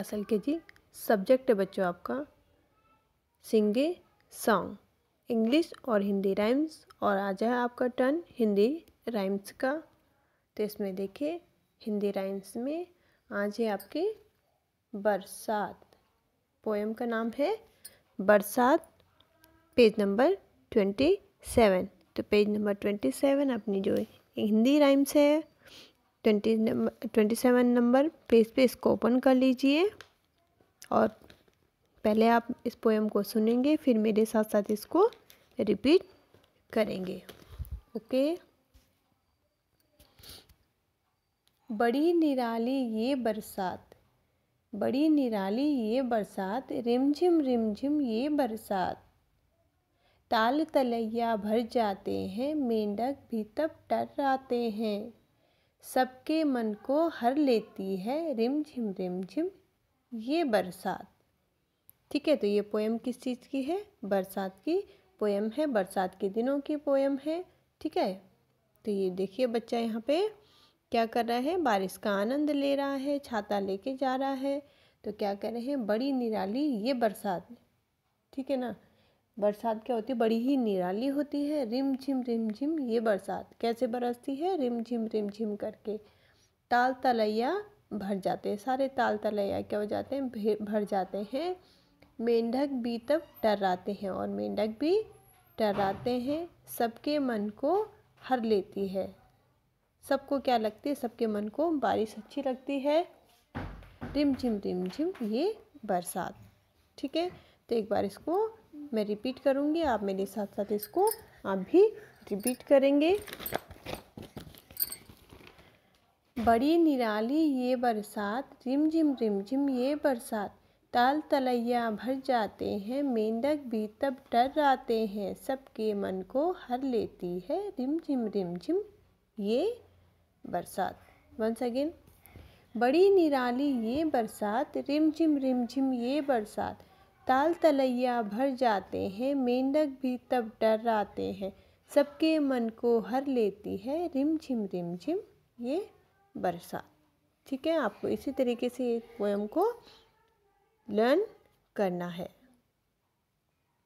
असल के जी सब्जेक्ट है बच्चों आपका सिंगे सॉन्ग इंग्लिश और हिंदी राइम्स और आ जाए आपका टर्न हिंदी राइम्स का तो इसमें देखिए हिंदी राइम्स में आज है आपकी बरसात पोएम का नाम है बरसात पेज नंबर ट्वेंटी सेवन तो पेज नंबर ट्वेंटी सेवन अपनी जो हिंदी राइम्स है twenty twenty seven number page पे इसको ओपन कर लीजिए और पहले आप इस पोएम को सुनेंगे फिर मेरे साथ साथ इसको रिपीट करेंगे ओके बड़ी निराली ये बरसात बड़ी निराली ये बरसात रिमझिम रिमझिम ये बरसात ताल तलैया भर जाते हैं मेंढक भी तब आते हैं सबके मन को हर लेती है रिम झिम रिम झिम ये बरसात ठीक है तो ये पोएम किस चीज़ की है बरसात की पोएम है बरसात के दिनों की पोएम है ठीक है तो ये देखिए बच्चा यहाँ पे क्या कर रहा है बारिश का आनंद ले रहा है छाता लेके जा रहा है तो क्या कर रहे हैं बड़ी निराली ये बरसात ठीक है ना बरसात क्या होती है बड़ी ही निराली होती है रिम झिम रिम झिम ये बरसात कैसे बरसती है रिम झिम रिम झिम करके ताल तलैया भर जाते हैं सारे ताल तलैया क्या हो जाते हैं भर जाते हैं मेंढक भी तब टर्राते हैं और मेंढक भी टर्राते हैं सबके मन को हर लेती है सबको क्या लगती है सबके मन को बारिश अच्छी लगती है रिम झिम रिम झिम ये बरसात ठीक है तो एक बार इसको मैं रिपीट करूँगी आप मेरे साथ साथ इसको आप भी रिपीट करेंगे बड़ी निराली ये बरसात रिम झिम रिम झिम ये बरसात ताल तलैया भर जाते हैं मेंढक भी तब डर आते हैं सबके मन को हर लेती है रिम झिम रिम झिम ये बरसात वंस अगेन बड़ी निराली ये बरसात रिम झिम रिम झिम ये बरसात ताल तलैया भर जाते हैं मेंढक भी तब डर आते हैं सबके मन को हर लेती है रिम झिम रिम झिम ये बरसात ठीक है आपको इसी तरीके से ये पोएम को लर्न करना है